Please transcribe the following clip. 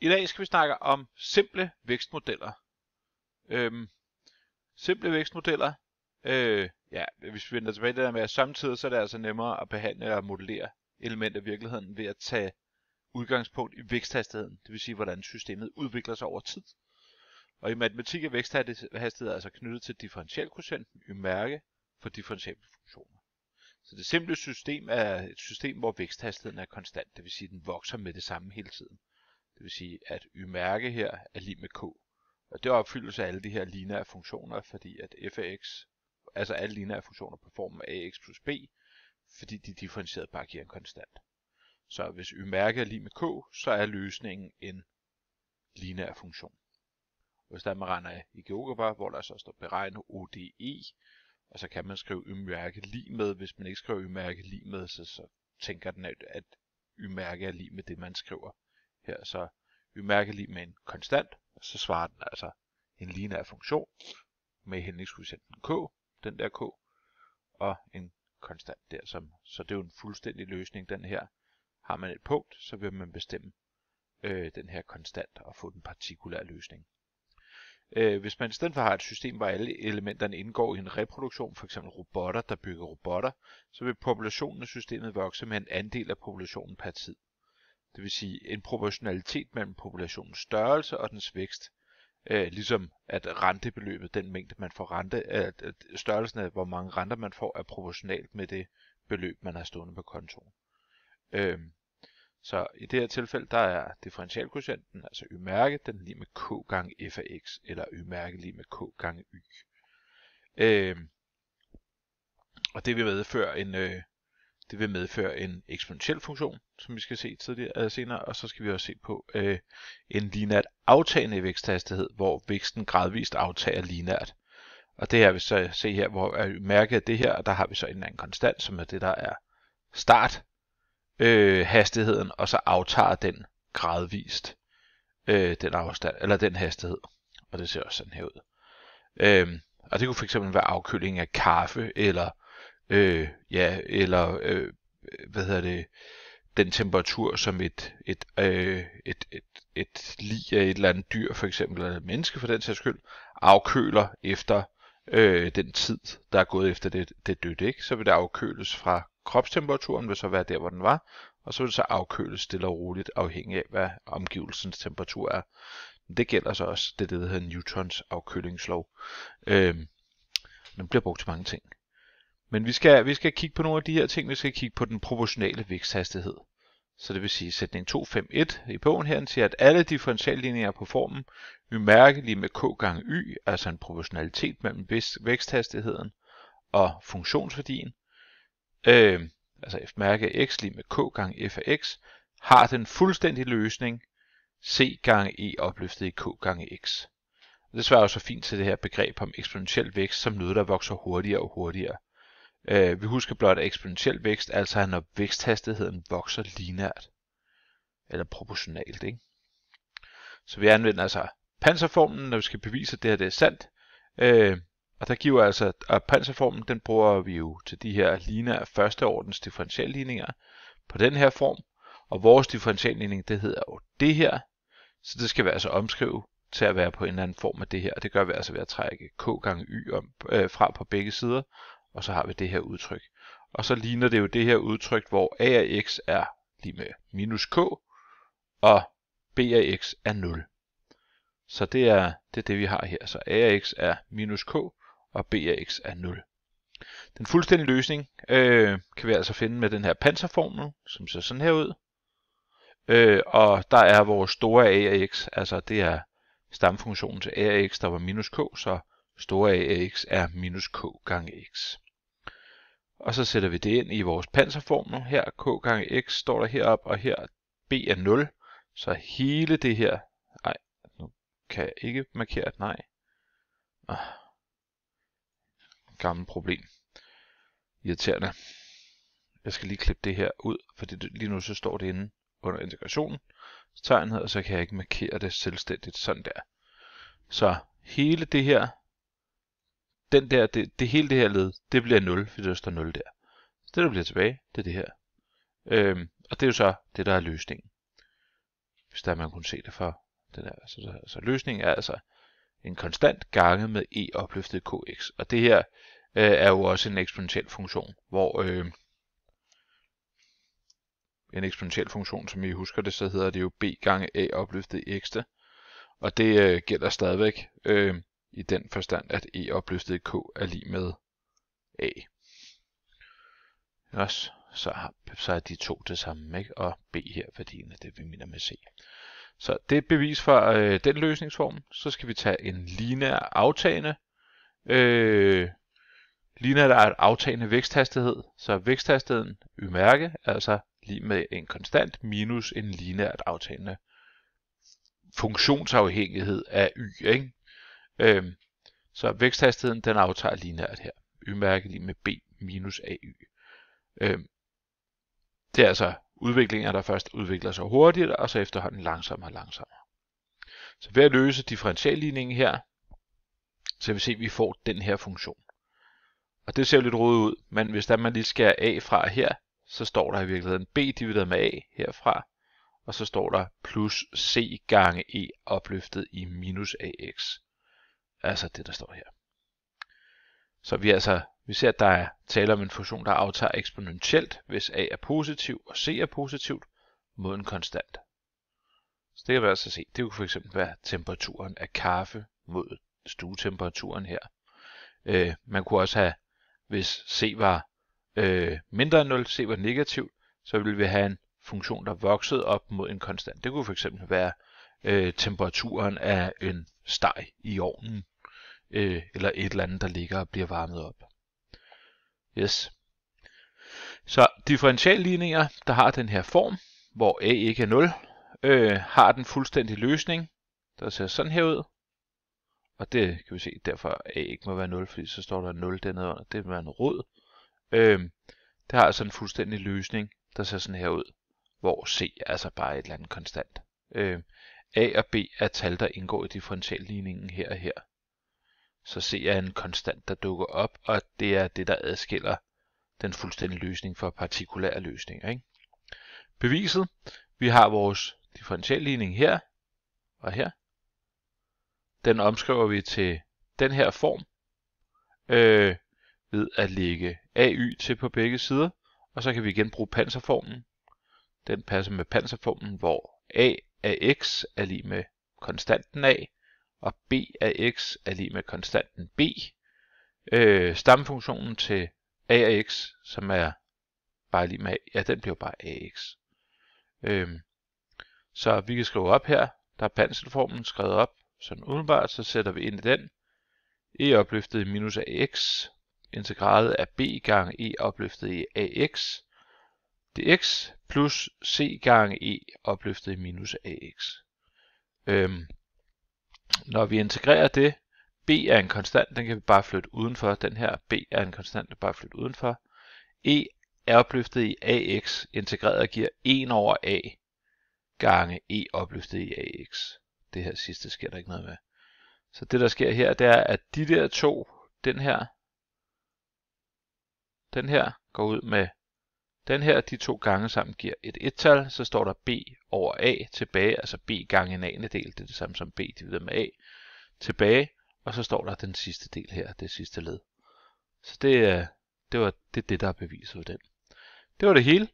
I dag skal vi snakke om simple vækstmodeller. Øhm, simple vækstmodeller. Øh, ja, hvis vi vender tilbage til det der med, at samtidig så er det altså nemmere at behandle og modellere elementer i virkeligheden ved at tage udgangspunkt i væksthastigheden, det vil sige, hvordan systemet udvikler sig over tid. Og i matematik er væksthastighed altså knyttet til differentialkoefficienten i mærke for differentiable funktioner. Så det simple system er et system, hvor væksthastigheden er konstant, det vil sige, at den vokser med det samme hele tiden. Det vil sige, at y-mærke her er lige med k. Og det opfyldes af alle de her lineære funktioner, fordi at f af x, altså alle lineære funktioner på formen af ax plus b, fordi de differentieret bare giver en konstant. Så hvis y-mærke er lige med k, så er løsningen en lineær funktion. Hvis der man regner i GeoGebra, hvor der så står beregne ODE, og så kan man skrive y-mærke lige med. Hvis man ikke skriver y-mærke lige med, så, så tænker den, at, at y-mærke er lige med det, man skriver her, så vi mærker lige med en konstant, og så svarer den altså en lineær funktion med hændingskoefficienten k, den der k, og en konstant der. Som, så det er jo en fuldstændig løsning, den her. Har man et punkt, så vil man bestemme øh, den her konstant og få den partikulære løsning. Øh, hvis man i stedet for har et system, hvor alle elementerne indgår i en reproduktion, f.eks. robotter, der bygger robotter, så vil populationen af systemet vokse med en andel af populationen per tid det vil sige en proportionalitet mellem populationens størrelse og dens vækst, øh, ligesom at rentebeløbet, den mængde man får rente, at størrelsen af hvor mange renter man får, er proportionalt med det beløb, man har stående på kontoen. Øh, så i det her tilfælde, der er differentialkoefficienten, altså y-mærke, den er lige med k gange f af x, eller y-mærke lige med k gange y. Øh, og det vil medføre en, øh, det vil medføre en eksponentiel funktion, som vi skal se tidligere, øh, senere, og så skal vi også se på øh, en linært aftagende væksthastighed, hvor væksten gradvist aftager linært. Og det her vi så se her, hvor jeg øh, mærker det her, og der har vi så en eller anden konstant, som er det, der er start øh, hastigheden, og så aftager den gradvist øh, den afstand, eller den hastighed. Og det ser også sådan her ud. Øh, og det kunne fx være afkøling af kaffe, eller øh, ja, eller øh, hvad hedder det, den temperatur, som et, et, øh, et, et, et lig af et eller andet dyr, for eksempel, eller et menneske for den sags skyld, afkøler efter øh, den tid, der er gået efter det, det døde, ikke? Så vil det afkøles fra kropstemperaturen, vil så være der, hvor den var, og så vil det så afkøles stille og roligt, afhængig af, hvad omgivelsens temperatur er. Det gælder så også det, der hedder Newtons afkølingslov. Øh, den bliver brugt til mange ting. Men vi skal, vi skal kigge på nogle af de her ting. Vi skal kigge på den proportionale væksthastighed. Så det vil sige, at sætning 251 i bogen her den siger, at alle differentiallinjer på formen lige med k gange y, altså en proportionalitet mellem væksthastigheden og funktionsværdien, øh, altså f mærke x lige med k gange f af x, har den fuldstændige løsning c gange e opløftet i k gange x. Og det svarer jo så fint til det her begreb om eksponentiel vækst som noget, der vokser hurtigere og hurtigere. Øh, vi husker blot, at eksponentiel vækst, altså når væksthastigheden vokser linært. Eller proportionalt, ikke? Så vi anvender altså panserformen, når vi skal bevise, at det her det er sandt. Øh, og der giver altså, at panserformen, den bruger vi jo til de her linære førsteordens differentialligninger på den her form. Og vores differentialligning, det hedder jo det her. Så det skal vi altså omskrive til at være på en eller anden form af det her. Og det gør vi altså ved at trække k gange y om, øh, fra på begge sider, og så har vi det her udtryk. Og så ligner det jo det her udtryk, hvor a af x er lige med minus k, og b af x er 0. Så det er, det er det, vi har her. Så a af x er minus k, og b af x er 0. Den fuldstændige løsning øh, kan vi altså finde med den her panserformel, som ser sådan her ud. Øh, og der er vores store a af x, altså det er stamfunktionen til a af x, der var minus k, så store a af x er minus k gange x. Og så sætter vi det ind i vores nu. Her k gange x står der herop, og her b er 0. Så hele det her... Nej, nu kan jeg ikke markere et nej. Ah. Gammel problem. Irriterende. Jeg skal lige klippe det her ud, for lige nu så står det inde under integrationen. Så tegnet, og så kan jeg ikke markere det selvstændigt sådan der. Så hele det her den der, det, det hele det her led, det bliver 0, fordi der står 0 der. Så det, der bliver tilbage, det er det her. Øhm, og det er jo så det, der er løsningen. Hvis der man kunne se det for den her. Så, altså, så, så løsningen er altså en konstant gange med e opløftet kx. Og det her øh, er jo også en eksponentiel funktion, hvor øh, en eksponentiel funktion, som I husker det, så hedder det jo b gange a opløftet i x. Og det øh, gælder stadigvæk. Øh, i den forstand, at E opløst i K er lige med A. Også, så, har, så er de to det samme, ikke? og B her værdien er det, vi minder med C. Så det er et bevis for øh, den løsningsform. Så skal vi tage en lineær aftagende. Øh, lineær er et aftagende væksthastighed. Så væksthastigheden y-mærke, altså lige med en konstant minus en lineært aftagende funktionsafhængighed af y. Ikke? Øhm, så væksthastigheden den aftager lineært her. y lige med B minus AY. Øhm, det er altså udviklinger, der først udvikler sig hurtigt, og så efterhånden langsommere og langsommere. Så ved at løse differentialligningen her, så vil vi se, at vi får den her funktion. Og det ser lidt rodet ud, men hvis der man lige skærer A fra her, så står der i virkeligheden B divideret med A herfra, og så står der plus C gange E opløftet i minus AX. Altså det, der står her. Så vi altså vi ser, at der er tale om en funktion, der aftager eksponentielt, hvis a er positiv og c er positivt, mod en konstant. Så det kan vi altså se. Det kunne fx være temperaturen af kaffe mod stuetemperaturen her. Øh, man kunne også have, hvis c var øh, mindre end 0, c var negativ, så ville vi have en funktion, der voksede op mod en konstant. Det kunne fx være øh, temperaturen af en steg i ovnen øh, eller et eller andet, der ligger og bliver varmet op. Yes. Så differentialligninger, der har den her form, hvor a ikke er 0, øh, har den fuldstændige løsning, der ser sådan her ud. Og det kan vi se, derfor a ikke må være 0, fordi så står der 0 dernede under. Det vil være en rød. Øh, det har altså en fuldstændig løsning, der ser sådan her ud, hvor c er altså bare et eller andet konstant. Øh, a og b er tal, der indgår i differentialligningen her og her så ser jeg en konstant, der dukker op, og det er det, der adskiller den fuldstændige løsning fra partikulære løsninger. Ikke? Beviset, vi har vores differentialligning her og her. Den omskriver vi til den her form øh, ved at lægge AY til på begge sider, og så kan vi igen bruge panserformen. Den passer med panserformen, hvor A af x er lige med konstanten A, og b af x er lige med konstanten b. Øh, stamfunktionen til a af x, som er bare lige med, ja, den bliver bare ax. Øh, så vi kan skrive op her, der er panselformen skrevet op, sådan udenbart, så sætter vi ind i den. e opløftet i minus ax, integralet af b gange e opløftet i ax, dx plus c gange e opløftet i minus ax. Øh, når vi integrerer det, b er en konstant, den kan vi bare flytte udenfor. Den her b er en konstant, den kan bare flytte udenfor. e er opløftet i ax integreret giver 1 over a gange e opløftet i ax. Det her sidste sker der ikke noget med. Så det der sker her, det er, at de der to, den her, den her går ud med den her, de to gange sammen giver et ettal, så står der b over a tilbage, altså b gange en anden del, det er det samme som b divideret med a, tilbage, og så står der den sidste del her, det sidste led. Så det, det, var, det det, der er beviset ved den. Det var det hele.